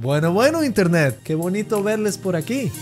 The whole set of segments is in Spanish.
Bueno, bueno, Internet, qué bonito verles por aquí.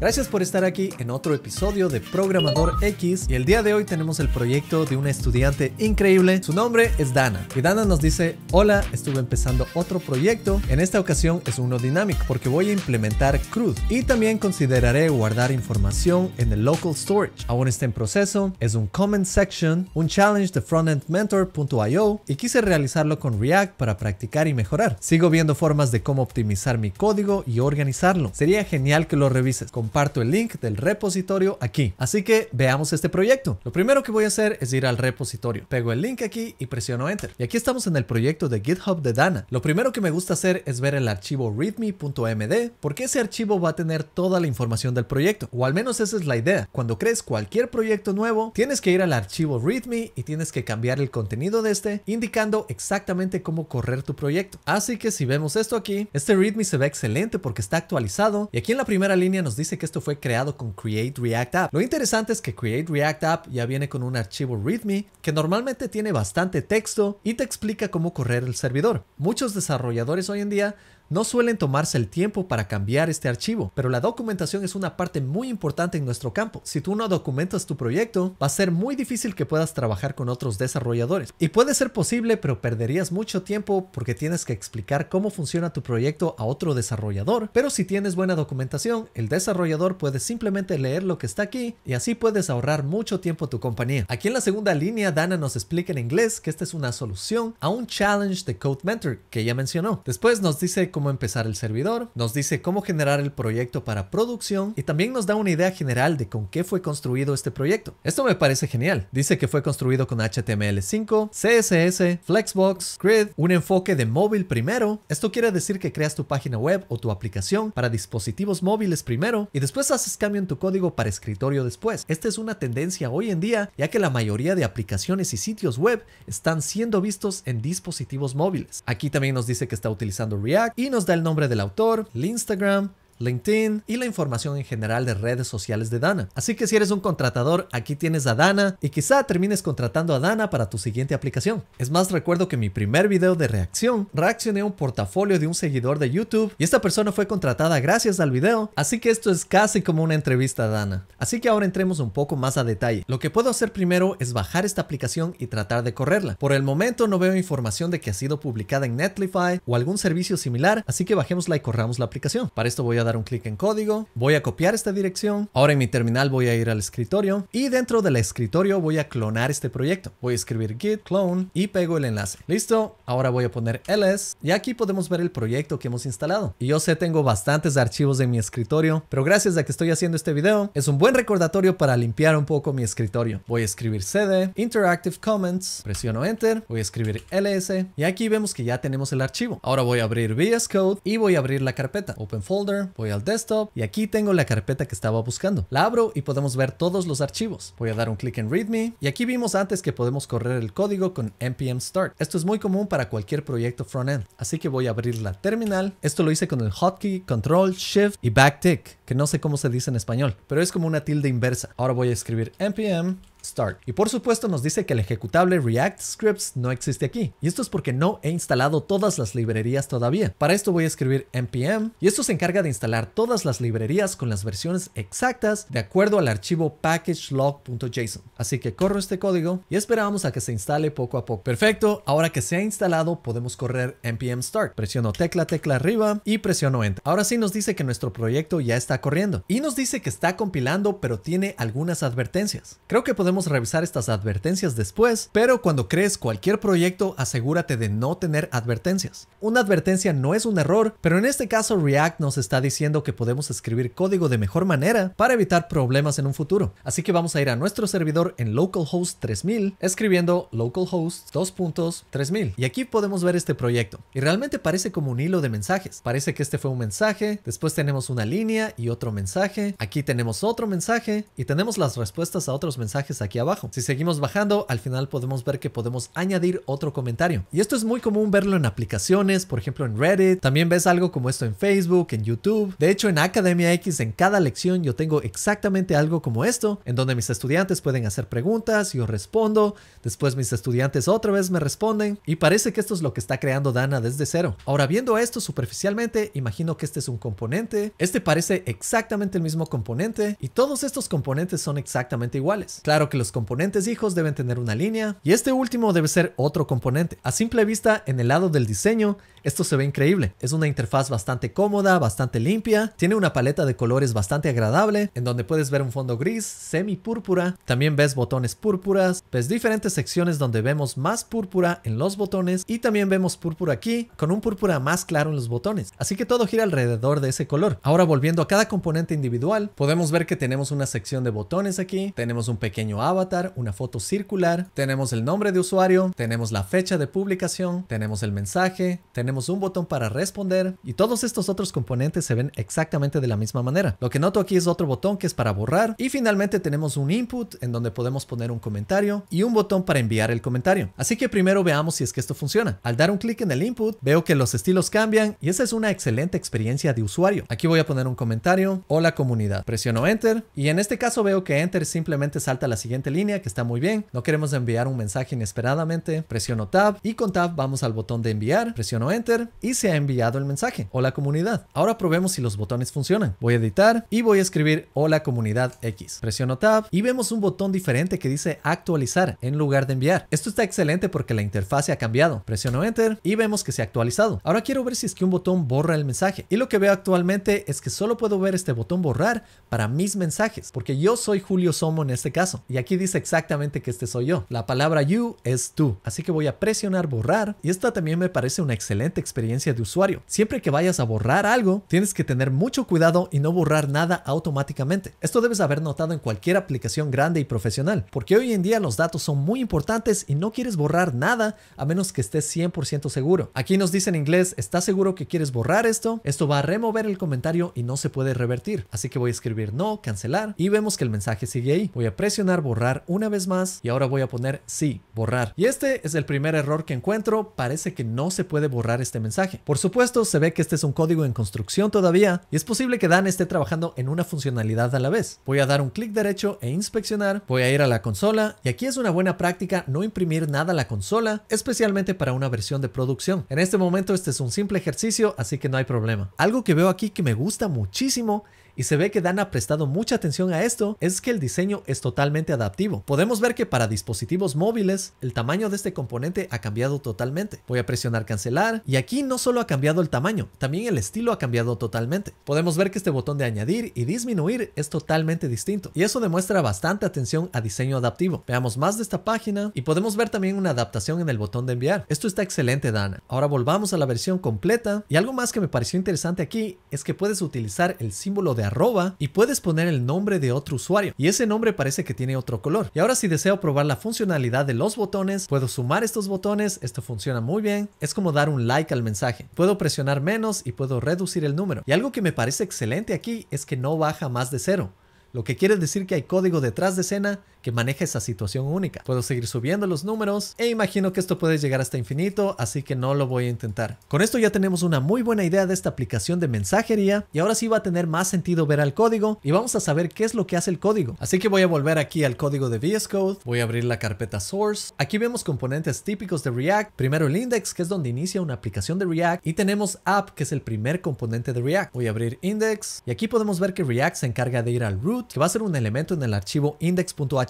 Gracias por estar aquí en otro episodio de Programador X y el día de hoy tenemos el proyecto de una estudiante increíble. Su nombre es Dana y Dana nos dice, hola, estuve empezando otro proyecto. En esta ocasión es uno dinámico porque voy a implementar CRUD y también consideraré guardar información en el local storage. Aún está en proceso, es un comment section, un challenge de frontendmentor.io y quise realizarlo con React para practicar y mejorar. Sigo viendo formas de cómo optimizar mi código y organizarlo. Sería genial que lo revises. Con comparto el link del repositorio aquí. Así que veamos este proyecto. Lo primero que voy a hacer es ir al repositorio. Pego el link aquí y presiono Enter. Y aquí estamos en el proyecto de GitHub de Dana. Lo primero que me gusta hacer es ver el archivo readme.md porque ese archivo va a tener toda la información del proyecto. O al menos esa es la idea. Cuando crees cualquier proyecto nuevo, tienes que ir al archivo readme y tienes que cambiar el contenido de este indicando exactamente cómo correr tu proyecto. Así que si vemos esto aquí, este readme se ve excelente porque está actualizado y aquí en la primera línea nos dice que esto fue creado con Create React App. Lo interesante es que Create React App ya viene con un archivo README que normalmente tiene bastante texto y te explica cómo correr el servidor. Muchos desarrolladores hoy en día no suelen tomarse el tiempo para cambiar este archivo, pero la documentación es una parte muy importante en nuestro campo. Si tú no documentas tu proyecto, va a ser muy difícil que puedas trabajar con otros desarrolladores. Y puede ser posible, pero perderías mucho tiempo porque tienes que explicar cómo funciona tu proyecto a otro desarrollador. Pero si tienes buena documentación, el desarrollador puede simplemente leer lo que está aquí y así puedes ahorrar mucho tiempo a tu compañía. Aquí en la segunda línea, Dana nos explica en inglés que esta es una solución a un challenge de Code Mentor que ya mencionó. Después nos dice cómo cómo empezar el servidor, nos dice cómo generar el proyecto para producción y también nos da una idea general de con qué fue construido este proyecto. Esto me parece genial. Dice que fue construido con HTML5, CSS, Flexbox, Grid, un enfoque de móvil primero. Esto quiere decir que creas tu página web o tu aplicación para dispositivos móviles primero y después haces cambio en tu código para escritorio después. Esta es una tendencia hoy en día ya que la mayoría de aplicaciones y sitios web están siendo vistos en dispositivos móviles. Aquí también nos dice que está utilizando React y nos da el nombre del autor, el Instagram, LinkedIn y la información en general de redes sociales de Dana. Así que si eres un contratador, aquí tienes a Dana y quizá termines contratando a Dana para tu siguiente aplicación. Es más, recuerdo que mi primer video de reacción reaccioné a un portafolio de un seguidor de YouTube y esta persona fue contratada gracias al video, así que esto es casi como una entrevista a Dana. Así que ahora entremos un poco más a detalle. Lo que puedo hacer primero es bajar esta aplicación y tratar de correrla. Por el momento no veo información de que ha sido publicada en Netlify o algún servicio similar, así que bajémosla y corramos la aplicación. Para esto voy a dar un clic en código, voy a copiar esta dirección, ahora en mi terminal voy a ir al escritorio y dentro del escritorio voy a clonar este proyecto. Voy a escribir git clone y pego el enlace. Listo, ahora voy a poner ls y aquí podemos ver el proyecto que hemos instalado. Y yo sé tengo bastantes archivos en mi escritorio, pero gracias a que estoy haciendo este video, es un buen recordatorio para limpiar un poco mi escritorio. Voy a escribir cd, interactive comments, presiono enter, voy a escribir ls y aquí vemos que ya tenemos el archivo. Ahora voy a abrir VS Code y voy a abrir la carpeta, open folder, voy al desktop y aquí tengo la carpeta que estaba buscando. La abro y podemos ver todos los archivos. Voy a dar un clic en readme y aquí vimos antes que podemos correr el código con npm start. Esto es muy común para cualquier proyecto frontend, así que voy a abrir la terminal. Esto lo hice con el hotkey control shift y backtick, que no sé cómo se dice en español, pero es como una tilde inversa. Ahora voy a escribir npm start. Y por supuesto nos dice que el ejecutable React Scripts no existe aquí. Y esto es porque no he instalado todas las librerías todavía. Para esto voy a escribir npm y esto se encarga de instalar todas las librerías con las versiones exactas de acuerdo al archivo packagelog.json. Así que corro este código y esperamos a que se instale poco a poco. Perfecto, ahora que se ha instalado podemos correr npm start. Presiono tecla, tecla arriba y presiono enter. Ahora sí nos dice que nuestro proyecto ya está corriendo y nos dice que está compilando pero tiene algunas advertencias. Creo que podemos podemos revisar estas advertencias después, pero cuando crees cualquier proyecto asegúrate de no tener advertencias. Una advertencia no es un error, pero en este caso React nos está diciendo que podemos escribir código de mejor manera para evitar problemas en un futuro. Así que vamos a ir a nuestro servidor en localhost 3000 escribiendo localhost 2.3000 y aquí podemos ver este proyecto y realmente parece como un hilo de mensajes. Parece que este fue un mensaje, después tenemos una línea y otro mensaje, aquí tenemos otro mensaje y tenemos las respuestas a otros mensajes aquí abajo. Si seguimos bajando, al final podemos ver que podemos añadir otro comentario. Y esto es muy común verlo en aplicaciones, por ejemplo en Reddit. También ves algo como esto en Facebook, en YouTube. De hecho, en Academia X, en cada lección yo tengo exactamente algo como esto, en donde mis estudiantes pueden hacer preguntas, yo respondo, después mis estudiantes otra vez me responden. Y parece que esto es lo que está creando Dana desde cero. Ahora, viendo esto superficialmente, imagino que este es un componente. Este parece exactamente el mismo componente y todos estos componentes son exactamente iguales. Claro que los componentes hijos deben tener una línea y este último debe ser otro componente. A simple vista, en el lado del diseño, esto se ve increíble. Es una interfaz bastante cómoda, bastante limpia, tiene una paleta de colores bastante agradable, en donde puedes ver un fondo gris, semi púrpura, también ves botones púrpuras, ves diferentes secciones donde vemos más púrpura en los botones y también vemos púrpura aquí, con un púrpura más claro en los botones. Así que todo gira alrededor de ese color. Ahora volviendo a cada componente individual, podemos ver que tenemos una sección de botones aquí, tenemos un pequeño avatar, una foto circular, tenemos el nombre de usuario, tenemos la fecha de publicación, tenemos el mensaje, tenemos un botón para responder y todos estos otros componentes se ven exactamente de la misma manera. Lo que noto aquí es otro botón que es para borrar y finalmente tenemos un input en donde podemos poner un comentario y un botón para enviar el comentario. Así que primero veamos si es que esto funciona. Al dar un clic en el input veo que los estilos cambian y esa es una excelente experiencia de usuario. Aquí voy a poner un comentario, hola comunidad, presiono enter y en este caso veo que enter simplemente salta la siguiente línea, que está muy bien. No queremos enviar un mensaje inesperadamente. Presiono Tab y con Tab vamos al botón de enviar, presiono Enter y se ha enviado el mensaje. Hola comunidad. Ahora probemos si los botones funcionan. Voy a editar y voy a escribir Hola comunidad X. Presiono Tab y vemos un botón diferente que dice actualizar en lugar de enviar. Esto está excelente porque la interfaz ha cambiado. Presiono Enter y vemos que se ha actualizado. Ahora quiero ver si es que un botón borra el mensaje. Y lo que veo actualmente es que solo puedo ver este botón borrar para mis mensajes porque yo soy Julio Somo en este caso. Y aquí dice exactamente que este soy yo. La palabra you es tú. Así que voy a presionar borrar y esta también me parece una excelente experiencia de usuario. Siempre que vayas a borrar algo, tienes que tener mucho cuidado y no borrar nada automáticamente. Esto debes haber notado en cualquier aplicación grande y profesional, porque hoy en día los datos son muy importantes y no quieres borrar nada a menos que estés 100% seguro. Aquí nos dice en inglés, ¿estás seguro que quieres borrar esto? Esto va a remover el comentario y no se puede revertir. Así que voy a escribir no, cancelar y vemos que el mensaje sigue ahí. Voy a presionar borrar borrar una vez más y ahora voy a poner sí, borrar. Y este es el primer error que encuentro, parece que no se puede borrar este mensaje. Por supuesto, se ve que este es un código en construcción todavía y es posible que Dan esté trabajando en una funcionalidad a la vez. Voy a dar un clic derecho e inspeccionar, voy a ir a la consola y aquí es una buena práctica no imprimir nada la consola, especialmente para una versión de producción. En este momento este es un simple ejercicio, así que no hay problema. Algo que veo aquí que me gusta muchísimo y se ve que Dan ha prestado mucha atención a esto, es que el diseño es totalmente adaptivo. Podemos ver que para dispositivos móviles, el tamaño de este componente ha cambiado totalmente. Voy a presionar cancelar y aquí no solo ha cambiado el tamaño, también el estilo ha cambiado totalmente. Podemos ver que este botón de añadir y disminuir es totalmente distinto y eso demuestra bastante atención a diseño adaptivo. Veamos más de esta página y podemos ver también una adaptación en el botón de enviar. Esto está excelente Dana. Ahora volvamos a la versión completa y algo más que me pareció interesante aquí es que puedes utilizar el símbolo de y puedes poner el nombre de otro usuario y ese nombre parece que tiene otro color. Y ahora si deseo probar la funcionalidad de los botones, puedo sumar estos botones, esto funciona muy bien, es como dar un like al mensaje. Puedo presionar menos y puedo reducir el número. Y algo que me parece excelente aquí es que no baja más de cero, lo que quiere decir que hay código detrás de escena que maneja esa situación única. Puedo seguir subiendo los números e imagino que esto puede llegar hasta infinito, así que no lo voy a intentar. Con esto ya tenemos una muy buena idea de esta aplicación de mensajería y ahora sí va a tener más sentido ver al código y vamos a saber qué es lo que hace el código. Así que voy a volver aquí al código de VS Code, voy a abrir la carpeta source. Aquí vemos componentes típicos de React, primero el index que es donde inicia una aplicación de React y tenemos app que es el primer componente de React. Voy a abrir index y aquí podemos ver que React se encarga de ir al root que va a ser un elemento en el archivo index.h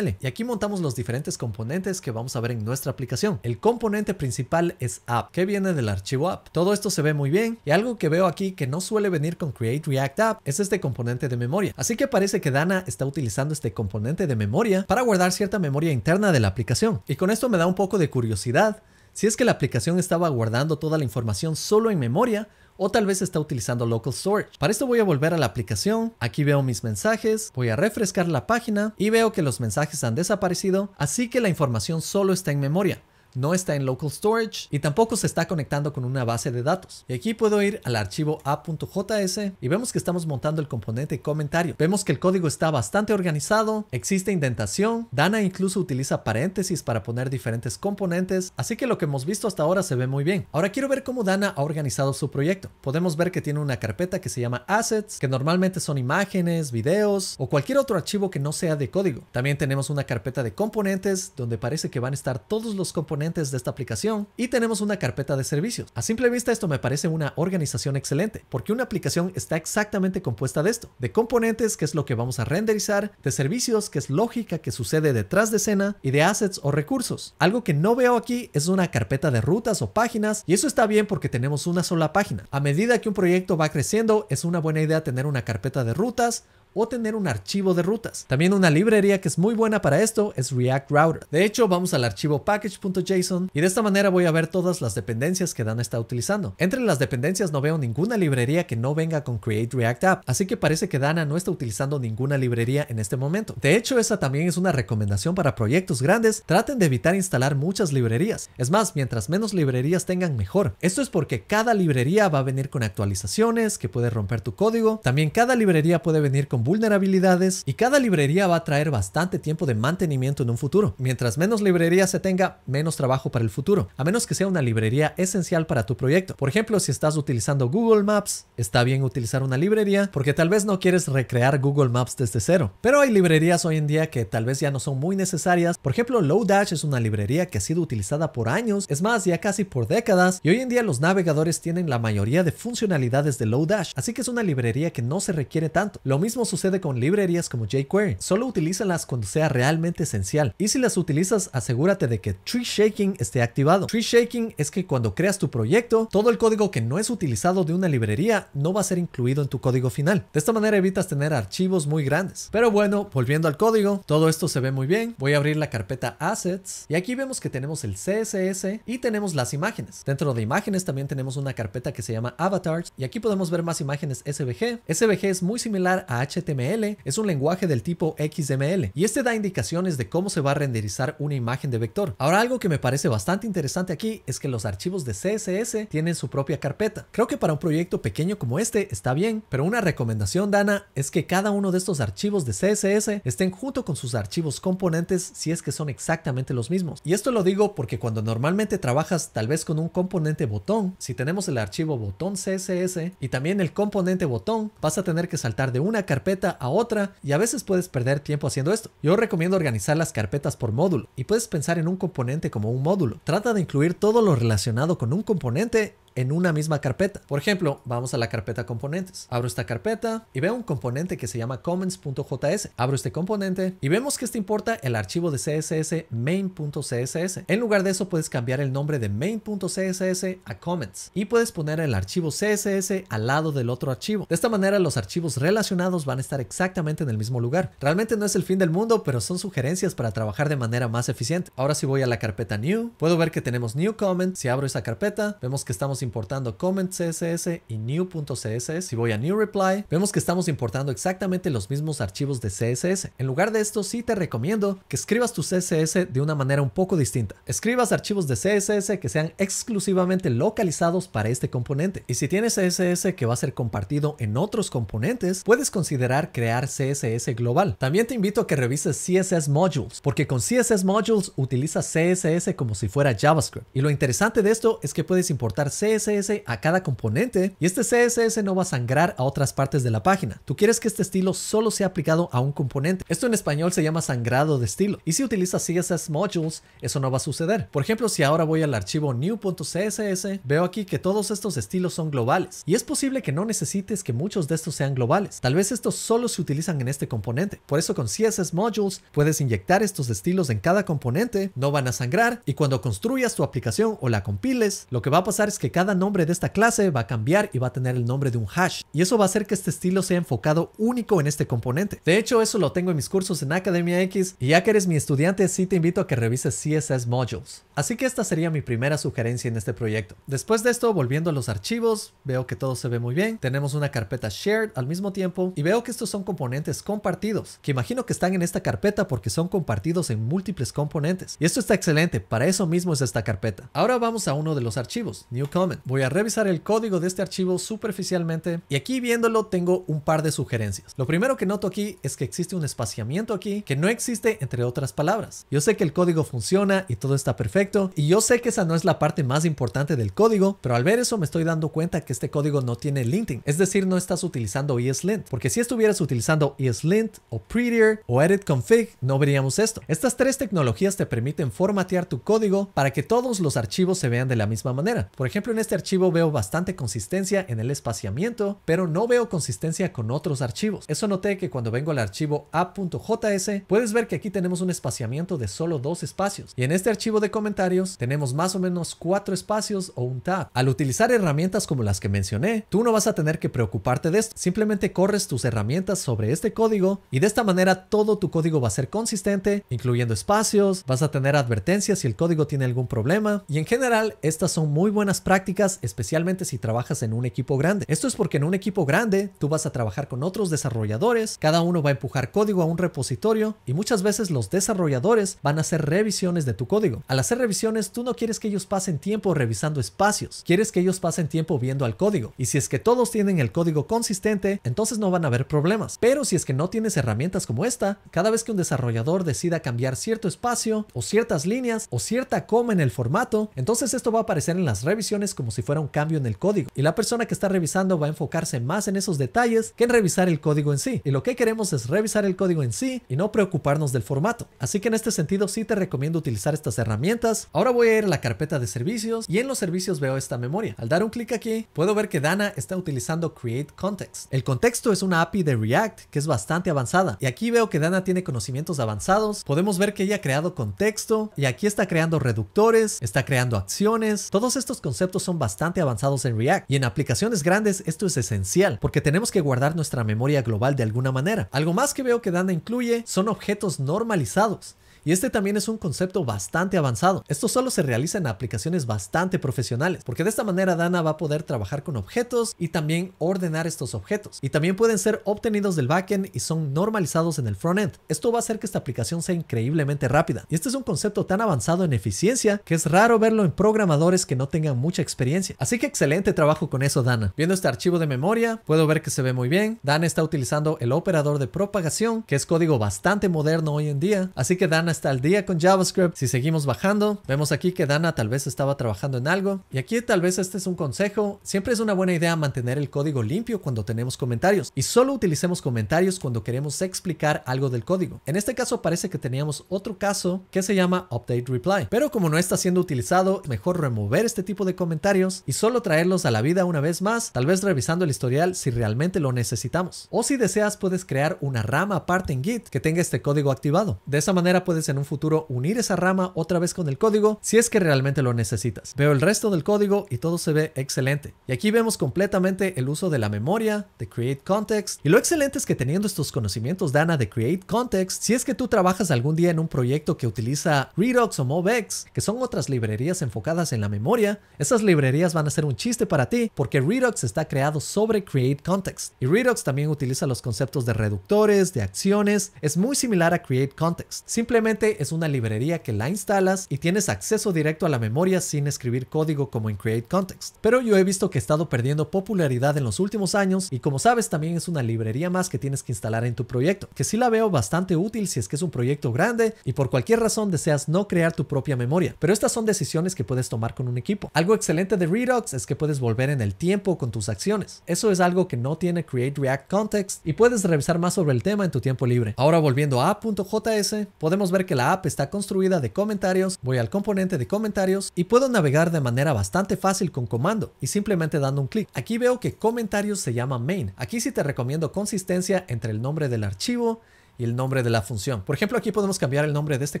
y aquí montamos los diferentes componentes que vamos a ver en nuestra aplicación. El componente principal es app, que viene del archivo app. Todo esto se ve muy bien y algo que veo aquí que no suele venir con Create React App es este componente de memoria. Así que parece que Dana está utilizando este componente de memoria para guardar cierta memoria interna de la aplicación. Y con esto me da un poco de curiosidad si es que la aplicación estaba guardando toda la información solo en memoria o tal vez está utilizando local storage. Para esto voy a volver a la aplicación, aquí veo mis mensajes, voy a refrescar la página y veo que los mensajes han desaparecido, así que la información solo está en memoria no está en local storage y tampoco se está conectando con una base de datos. Y aquí puedo ir al archivo app.js y vemos que estamos montando el componente comentario. Vemos que el código está bastante organizado, existe indentación, Dana incluso utiliza paréntesis para poner diferentes componentes, así que lo que hemos visto hasta ahora se ve muy bien. Ahora quiero ver cómo Dana ha organizado su proyecto. Podemos ver que tiene una carpeta que se llama assets, que normalmente son imágenes, videos o cualquier otro archivo que no sea de código. También tenemos una carpeta de componentes donde parece que van a estar todos los componentes de esta aplicación y tenemos una carpeta de servicios. A simple vista esto me parece una organización excelente, porque una aplicación está exactamente compuesta de esto, de componentes que es lo que vamos a renderizar, de servicios que es lógica que sucede detrás de escena y de assets o recursos. Algo que no veo aquí es una carpeta de rutas o páginas y eso está bien porque tenemos una sola página. A medida que un proyecto va creciendo es una buena idea tener una carpeta de rutas o tener un archivo de rutas. También una librería que es muy buena para esto es React Router. De hecho, vamos al archivo package.json y de esta manera voy a ver todas las dependencias que Dana está utilizando. Entre las dependencias no veo ninguna librería que no venga con Create React App, así que parece que Dana no está utilizando ninguna librería en este momento. De hecho, esa también es una recomendación para proyectos grandes, traten de evitar instalar muchas librerías. Es más, mientras menos librerías tengan mejor. Esto es porque cada librería va a venir con actualizaciones que puede romper tu código, también cada librería puede venir con vulnerabilidades y cada librería va a traer bastante tiempo de mantenimiento en un futuro. Mientras menos librerías se tenga, menos trabajo para el futuro, a menos que sea una librería esencial para tu proyecto. Por ejemplo, si estás utilizando Google Maps, está bien utilizar una librería porque tal vez no quieres recrear Google Maps desde cero. Pero hay librerías hoy en día que tal vez ya no son muy necesarias. Por ejemplo, Lodash es una librería que ha sido utilizada por años, es más, ya casi por décadas, y hoy en día los navegadores tienen la mayoría de funcionalidades de Lodash, así que es una librería que no se requiere tanto. Lo mismo sucede con librerías como jQuery, solo utilízalas cuando sea realmente esencial. Y si las utilizas, asegúrate de que Tree Shaking esté activado. Tree Shaking es que cuando creas tu proyecto, todo el código que no es utilizado de una librería no va a ser incluido en tu código final. De esta manera evitas tener archivos muy grandes. Pero bueno, volviendo al código, todo esto se ve muy bien. Voy a abrir la carpeta Assets y aquí vemos que tenemos el CSS y tenemos las imágenes. Dentro de imágenes también tenemos una carpeta que se llama Avatars y aquí podemos ver más imágenes SVG. SVG es muy similar a HTML HTML es un lenguaje del tipo XML y este da indicaciones de cómo se va a renderizar una imagen de vector. Ahora algo que me parece bastante interesante aquí es que los archivos de CSS tienen su propia carpeta. Creo que para un proyecto pequeño como este está bien, pero una recomendación Dana es que cada uno de estos archivos de CSS estén junto con sus archivos componentes si es que son exactamente los mismos. Y esto lo digo porque cuando normalmente trabajas tal vez con un componente botón, si tenemos el archivo botón CSS y también el componente botón, vas a tener que saltar de una carpeta carpeta a otra y a veces puedes perder tiempo haciendo esto. Yo recomiendo organizar las carpetas por módulo y puedes pensar en un componente como un módulo. Trata de incluir todo lo relacionado con un componente en una misma carpeta. Por ejemplo, vamos a la carpeta componentes. Abro esta carpeta y veo un componente que se llama comments.js. Abro este componente y vemos que este importa el archivo de CSS main.css. En lugar de eso puedes cambiar el nombre de main.css a comments y puedes poner el archivo CSS al lado del otro archivo. De esta manera los archivos relacionados van a estar exactamente en el mismo lugar. Realmente no es el fin del mundo, pero son sugerencias para trabajar de manera más eficiente. Ahora si voy a la carpeta new, puedo ver que tenemos new comment. Si abro esa carpeta, vemos que estamos importando comment CSS y new.css. Si voy a new reply, vemos que estamos importando exactamente los mismos archivos de CSS. En lugar de esto, sí te recomiendo que escribas tu CSS de una manera un poco distinta. Escribas archivos de CSS que sean exclusivamente localizados para este componente. Y si tienes CSS que va a ser compartido en otros componentes, puedes considerar crear CSS global. También te invito a que revises CSS Modules, porque con CSS Modules utilizas CSS como si fuera JavaScript. Y lo interesante de esto es que puedes importar CSS CSS a cada componente y este CSS no va a sangrar a otras partes de la página. Tú quieres que este estilo solo sea aplicado a un componente. Esto en español se llama sangrado de estilo. Y si utilizas CSS modules, eso no va a suceder. Por ejemplo, si ahora voy al archivo new.css, veo aquí que todos estos estilos son globales. Y es posible que no necesites que muchos de estos sean globales. Tal vez estos solo se utilizan en este componente. Por eso con CSS modules puedes inyectar estos estilos en cada componente, no van a sangrar y cuando construyas tu aplicación o la compiles, lo que va a pasar es que cada nombre de esta clase va a cambiar y va a tener el nombre de un hash. Y eso va a hacer que este estilo sea enfocado único en este componente. De hecho, eso lo tengo en mis cursos en Academia X y ya que eres mi estudiante, sí te invito a que revises CSS Modules. Así que esta sería mi primera sugerencia en este proyecto. Después de esto, volviendo a los archivos, veo que todo se ve muy bien. Tenemos una carpeta shared al mismo tiempo y veo que estos son componentes compartidos, que imagino que están en esta carpeta porque son compartidos en múltiples componentes. Y esto está excelente, para eso mismo es esta carpeta. Ahora vamos a uno de los archivos, new Voy a revisar el código de este archivo superficialmente y aquí viéndolo tengo un par de sugerencias. Lo primero que noto aquí es que existe un espaciamiento aquí que no existe entre otras palabras. Yo sé que el código funciona y todo está perfecto y yo sé que esa no es la parte más importante del código, pero al ver eso me estoy dando cuenta que este código no tiene linting, es decir, no estás utilizando ESLint, porque si estuvieras utilizando ESLint o Prettier o edit config no veríamos esto. Estas tres tecnologías te permiten formatear tu código para que todos los archivos se vean de la misma manera. Por ejemplo, en este archivo veo bastante consistencia en el espaciamiento, pero no veo consistencia con otros archivos. Eso noté que cuando vengo al archivo app.js, puedes ver que aquí tenemos un espaciamiento de solo dos espacios. Y en este archivo de comentarios tenemos más o menos cuatro espacios o un tab. Al utilizar herramientas como las que mencioné, tú no vas a tener que preocuparte de esto. Simplemente corres tus herramientas sobre este código y de esta manera todo tu código va a ser consistente, incluyendo espacios, vas a tener advertencias si el código tiene algún problema y en general estas son muy buenas prácticas especialmente si trabajas en un equipo grande. Esto es porque en un equipo grande tú vas a trabajar con otros desarrolladores, cada uno va a empujar código a un repositorio y muchas veces los desarrolladores van a hacer revisiones de tu código. Al hacer revisiones tú no quieres que ellos pasen tiempo revisando espacios, quieres que ellos pasen tiempo viendo al código. Y si es que todos tienen el código consistente, entonces no van a haber problemas. Pero si es que no tienes herramientas como esta, cada vez que un desarrollador decida cambiar cierto espacio o ciertas líneas o cierta coma en el formato, entonces esto va a aparecer en las revisiones como si fuera un cambio en el código y la persona que está revisando va a enfocarse más en esos detalles que en revisar el código en sí. Y lo que queremos es revisar el código en sí y no preocuparnos del formato. Así que en este sentido sí te recomiendo utilizar estas herramientas. Ahora voy a ir a la carpeta de servicios y en los servicios veo esta memoria. Al dar un clic aquí puedo ver que Dana está utilizando Create Context. El contexto es una API de React que es bastante avanzada y aquí veo que Dana tiene conocimientos avanzados. Podemos ver que ella ha creado contexto y aquí está creando reductores, está creando acciones. Todos estos conceptos son bastante avanzados en React y en aplicaciones grandes esto es esencial porque tenemos que guardar nuestra memoria global de alguna manera. Algo más que veo que Dana incluye son objetos normalizados. Y este también es un concepto bastante avanzado. Esto solo se realiza en aplicaciones bastante profesionales, porque de esta manera Dana va a poder trabajar con objetos y también ordenar estos objetos. Y también pueden ser obtenidos del backend y son normalizados en el frontend. Esto va a hacer que esta aplicación sea increíblemente rápida. Y este es un concepto tan avanzado en eficiencia que es raro verlo en programadores que no tengan mucha experiencia Así que excelente trabajo con eso, Dana. Viendo este archivo de memoria, puedo ver que se ve muy bien. Dana está utilizando el operador de propagación, que es código bastante moderno hoy en día. Así que Dana está al día con JavaScript. Si seguimos bajando, vemos aquí que Dana tal vez estaba trabajando en algo. Y aquí tal vez este es un consejo. Siempre es una buena idea mantener el código limpio cuando tenemos comentarios. Y solo utilicemos comentarios cuando queremos explicar algo del código. En este caso parece que teníamos otro caso que se llama update reply. Pero como no está siendo utilizado, mejor remover este tipo de comentarios y solo traerlos a la vida una vez más, tal vez revisando el historial si realmente lo necesitamos. O si deseas puedes crear una rama aparte en Git que tenga este código activado. De esa manera puedes en un futuro unir esa rama otra vez con el código si es que realmente lo necesitas. Veo el resto del código y todo se ve excelente. Y aquí vemos completamente el uso de la memoria, de Create Context y lo excelente es que teniendo estos conocimientos de Ana de Create Context, si es que tú trabajas algún día en un proyecto que utiliza Redux o MobX, que son otras librerías enfocadas en la memoria, esas librerías van a ser un chiste para ti porque Redux está creado sobre Create Context y Redux también utiliza los conceptos de reductores, de acciones, es muy similar a Create Context. Simplemente es una librería que la instalas y tienes acceso directo a la memoria sin escribir código como en Create Context. Pero yo he visto que he estado perdiendo popularidad en los últimos años y como sabes también es una librería más que tienes que instalar en tu proyecto, que sí la veo bastante útil si es que es un proyecto grande y por cualquier razón deseas no crear tu propia memoria. Pero estas son decisiones que puedes tomar con un equipo. Algo excelente excelente de Redux es que puedes volver en el tiempo con tus acciones. Eso es algo que no tiene Create React Context y puedes revisar más sobre el tema en tu tiempo libre. Ahora volviendo a app.js, podemos ver que la app está construida de comentarios, voy al componente de comentarios y puedo navegar de manera bastante fácil con comando y simplemente dando un clic. Aquí veo que comentarios se llama main. Aquí sí te recomiendo consistencia entre el nombre del archivo y el nombre de la función. Por ejemplo, aquí podemos cambiar el nombre de este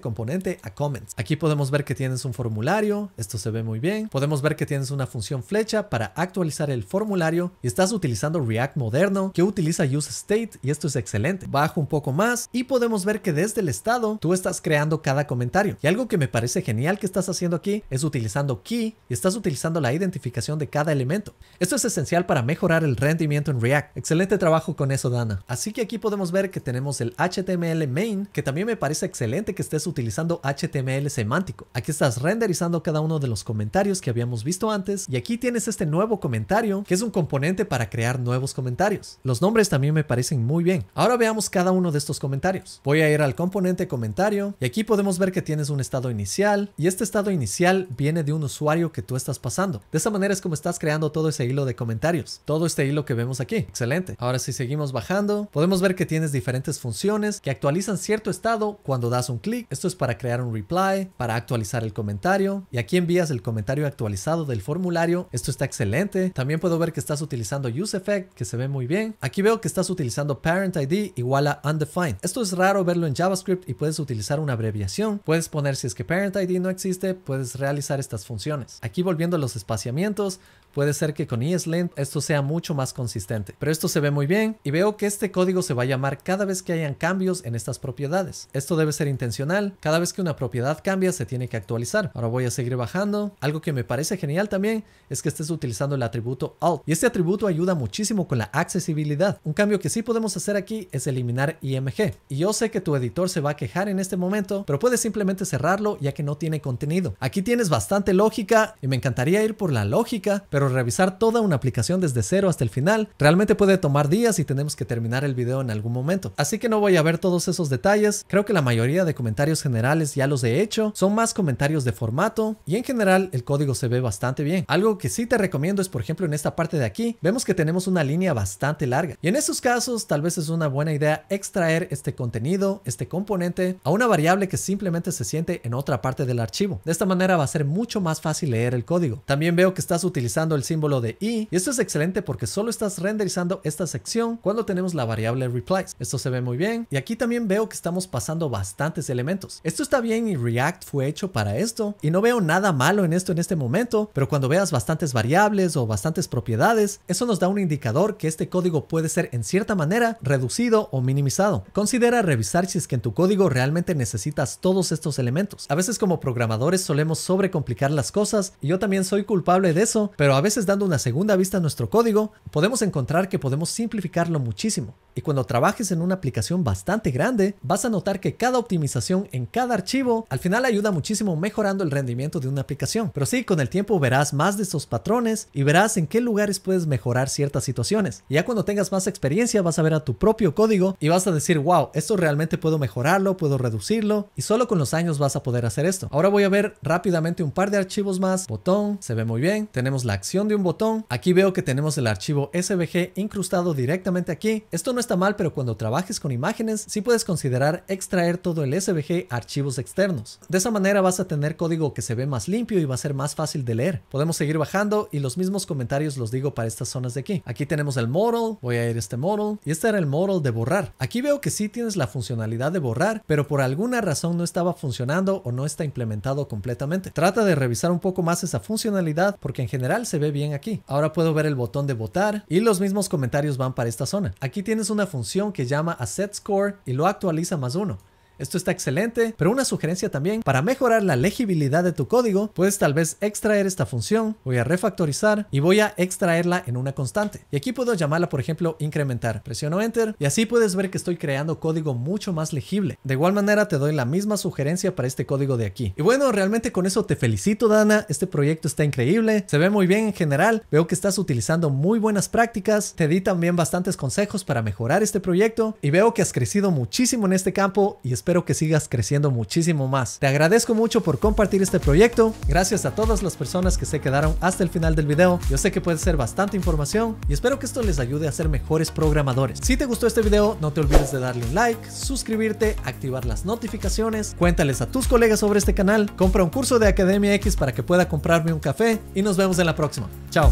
componente a comments. Aquí podemos ver que tienes un formulario, esto se ve muy bien. Podemos ver que tienes una función flecha para actualizar el formulario y estás utilizando React moderno que utiliza useState y esto es excelente. Bajo un poco más y podemos ver que desde el estado tú estás creando cada comentario. Y algo que me parece genial que estás haciendo aquí es utilizando key y estás utilizando la identificación de cada elemento. Esto es esencial para mejorar el rendimiento en React. Excelente trabajo con eso, Dana. Así que aquí podemos ver que tenemos el HTML main, que también me parece excelente que estés utilizando HTML semántico. Aquí estás renderizando cada uno de los comentarios que habíamos visto antes y aquí tienes este nuevo comentario, que es un componente para crear nuevos comentarios. Los nombres también me parecen muy bien. Ahora veamos cada uno de estos comentarios. Voy a ir al componente comentario y aquí podemos ver que tienes un estado inicial y este estado inicial viene de un usuario que tú estás pasando. De esa manera es como estás creando todo ese hilo de comentarios, todo este hilo que vemos aquí. Excelente. Ahora si seguimos bajando, podemos ver que tienes diferentes funciones que actualizan cierto estado cuando das un clic. Esto es para crear un reply, para actualizar el comentario y aquí envías el comentario actualizado del formulario. Esto está excelente. También puedo ver que estás utilizando useEffect que se ve muy bien. Aquí veo que estás utilizando parent ID igual a undefined. Esto es raro verlo en JavaScript y puedes utilizar una abreviación. Puedes poner si es que parent ID no existe, puedes realizar estas funciones. Aquí volviendo a los espaciamientos, Puede ser que con ESLint esto sea mucho más consistente. Pero esto se ve muy bien y veo que este código se va a llamar cada vez que hayan cambios en estas propiedades. Esto debe ser intencional. Cada vez que una propiedad cambia se tiene que actualizar. Ahora voy a seguir bajando. Algo que me parece genial también es que estés utilizando el atributo alt. Y este atributo ayuda muchísimo con la accesibilidad. Un cambio que sí podemos hacer aquí es eliminar IMG. Y yo sé que tu editor se va a quejar en este momento, pero puedes simplemente cerrarlo ya que no tiene contenido. Aquí tienes bastante lógica y me encantaría ir por la lógica, pero revisar toda una aplicación desde cero hasta el final realmente puede tomar días y tenemos que terminar el video en algún momento. Así que no voy a ver todos esos detalles, creo que la mayoría de comentarios generales ya los he hecho, son más comentarios de formato y en general el código se ve bastante bien. Algo que sí te recomiendo es por ejemplo en esta parte de aquí, vemos que tenemos una línea bastante larga y en esos casos tal vez es una buena idea extraer este contenido, este componente a una variable que simplemente se siente en otra parte del archivo. De esta manera va a ser mucho más fácil leer el código. También veo que estás utilizando el símbolo de i. Y esto es excelente porque solo estás renderizando esta sección cuando tenemos la variable replies. Esto se ve muy bien. Y aquí también veo que estamos pasando bastantes elementos. Esto está bien y React fue hecho para esto. Y no veo nada malo en esto en este momento, pero cuando veas bastantes variables o bastantes propiedades, eso nos da un indicador que este código puede ser en cierta manera reducido o minimizado. Considera revisar si es que en tu código realmente necesitas todos estos elementos. A veces como programadores solemos sobrecomplicar las cosas y yo también soy culpable de eso, pero a veces dando una segunda vista a nuestro código, podemos encontrar que podemos simplificarlo muchísimo. Y cuando trabajes en una aplicación bastante grande, vas a notar que cada optimización en cada archivo al final ayuda muchísimo mejorando el rendimiento de una aplicación. Pero sí, con el tiempo verás más de estos patrones y verás en qué lugares puedes mejorar ciertas situaciones. Y ya cuando tengas más experiencia vas a ver a tu propio código y vas a decir, wow, esto realmente puedo mejorarlo, puedo reducirlo y solo con los años vas a poder hacer esto. Ahora voy a ver rápidamente un par de archivos más. Botón, se ve muy bien. Tenemos la de un botón. Aquí veo que tenemos el archivo SVG incrustado directamente aquí. Esto no está mal, pero cuando trabajes con imágenes, sí puedes considerar extraer todo el SVG a archivos externos. De esa manera vas a tener código que se ve más limpio y va a ser más fácil de leer. Podemos seguir bajando y los mismos comentarios los digo para estas zonas de aquí. Aquí tenemos el model, voy a ir a este model y este era el model de borrar. Aquí veo que sí tienes la funcionalidad de borrar, pero por alguna razón no estaba funcionando o no está implementado completamente. Trata de revisar un poco más esa funcionalidad porque en general se se ve bien aquí. Ahora puedo ver el botón de votar y los mismos comentarios van para esta zona. Aquí tienes una función que llama a set score y lo actualiza más uno. Esto está excelente, pero una sugerencia también, para mejorar la legibilidad de tu código, puedes tal vez extraer esta función, voy a refactorizar y voy a extraerla en una constante. Y aquí puedo llamarla, por ejemplo, incrementar. Presiono Enter y así puedes ver que estoy creando código mucho más legible. De igual manera te doy la misma sugerencia para este código de aquí. Y bueno, realmente con eso te felicito, Dana. Este proyecto está increíble, se ve muy bien en general, veo que estás utilizando muy buenas prácticas, te di también bastantes consejos para mejorar este proyecto y veo que has crecido muchísimo en este campo y espero que sigas creciendo muchísimo más. Te agradezco mucho por compartir este proyecto, gracias a todas las personas que se quedaron hasta el final del video, yo sé que puede ser bastante información y espero que esto les ayude a ser mejores programadores. Si te gustó este video, no te olvides de darle un like, suscribirte, activar las notificaciones, cuéntales a tus colegas sobre este canal, compra un curso de Academia X para que pueda comprarme un café y nos vemos en la próxima. Chao.